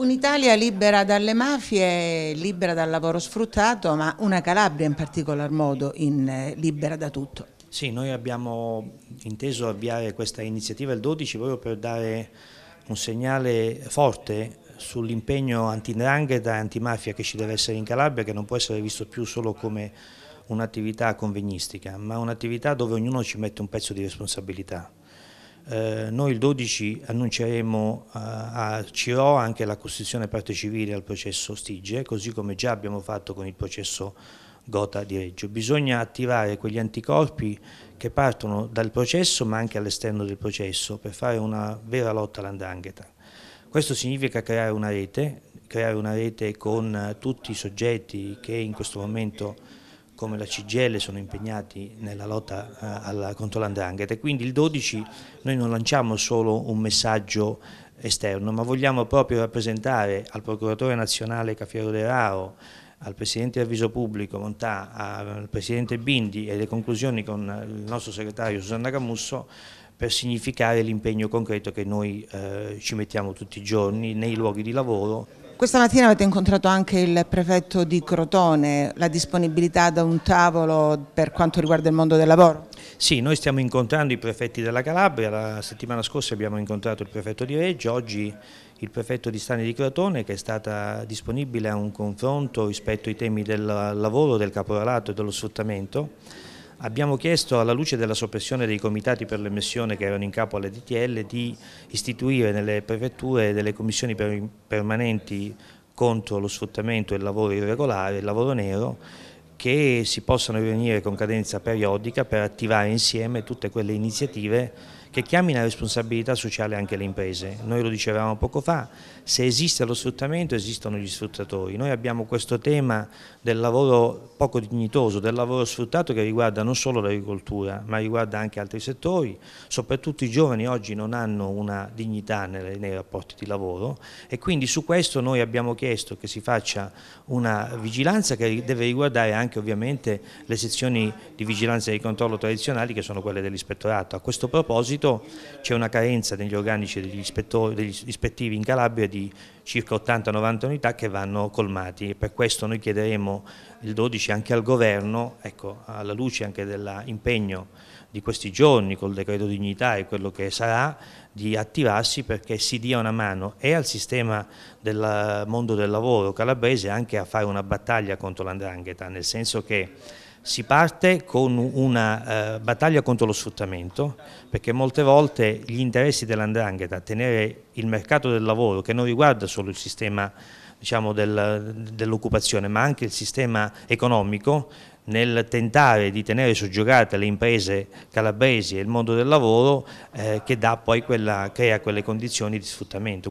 Un'Italia libera dalle mafie, libera dal lavoro sfruttato, ma una Calabria in particolar modo in, eh, libera da tutto. Sì, noi abbiamo inteso avviare questa iniziativa il 12 proprio per dare un segnale forte sull'impegno anti-ndrangheta e antimafia che ci deve essere in Calabria, che non può essere visto più solo come un'attività convegnistica, ma un'attività dove ognuno ci mette un pezzo di responsabilità. Eh, noi il 12 annunceremo a, eh, a Ciro anche la costituzione parte civile al processo Stige, così come già abbiamo fatto con il processo Gota di Reggio. Bisogna attivare quegli anticorpi che partono dal processo ma anche all'esterno del processo per fare una vera lotta all'andrangheta. Questo significa creare una rete, creare una rete con eh, tutti i soggetti che in questo momento come la CGL sono impegnati nella lotta eh, alla, contro l'andrangheta e quindi il 12 noi non lanciamo solo un messaggio esterno ma vogliamo proprio rappresentare al procuratore nazionale Caffiero De Raro al Presidente del Avviso Pubblico Montà, al Presidente Bindi e le conclusioni con il nostro segretario Susanna Camusso per significare l'impegno concreto che noi eh, ci mettiamo tutti i giorni nei luoghi di lavoro questa mattina avete incontrato anche il prefetto di Crotone, la disponibilità ad un tavolo per quanto riguarda il mondo del lavoro? Sì, noi stiamo incontrando i prefetti della Calabria, la settimana scorsa abbiamo incontrato il prefetto di Reggio, oggi il prefetto di Stani di Crotone che è stata disponibile a un confronto rispetto ai temi del lavoro, del caporalato e dello sfruttamento Abbiamo chiesto, alla luce della soppressione dei comitati per l'emissione che erano in capo alle DTL, di istituire nelle prefetture delle commissioni permanenti contro lo sfruttamento e il lavoro irregolare, il lavoro nero, che si possano riunire con cadenza periodica per attivare insieme tutte quelle iniziative che chiami la responsabilità sociale anche le imprese. Noi lo dicevamo poco fa, se esiste lo sfruttamento esistono gli sfruttatori. Noi abbiamo questo tema del lavoro poco dignitoso, del lavoro sfruttato che riguarda non solo l'agricoltura ma riguarda anche altri settori, soprattutto i giovani oggi non hanno una dignità nei, rapporti di lavoro e quindi su questo noi abbiamo chiesto che si faccia una vigilanza che deve riguardare anche ovviamente le sezioni di vigilanza e di controllo tradizionali che sono quelle dell'ispettorato. A questo proposito proposito c'è una carenza negli organici degli, degli ispettivi in Calabria di circa 80-90 unità che vanno colmati e per questo noi chiederemo il 12 anche al governo, ecco, alla luce anche dell'impegno di questi giorni col decreto dignità e quello che sarà, di attivarsi perché si dia una mano e al sistema del mondo del lavoro calabrese anche a fare una battaglia contro l'andrangheta, nel senso che si parte con una eh, battaglia contro lo sfruttamento perché molte volte gli interessi dell'andrangheta, tenere il mercato del lavoro che non riguarda solo il sistema diciamo, del, dell'occupazione ma anche il sistema economico nel tentare di tenere soggiogate le imprese calabresi e il mondo del lavoro eh, che dà poi quella, crea quelle condizioni di sfruttamento.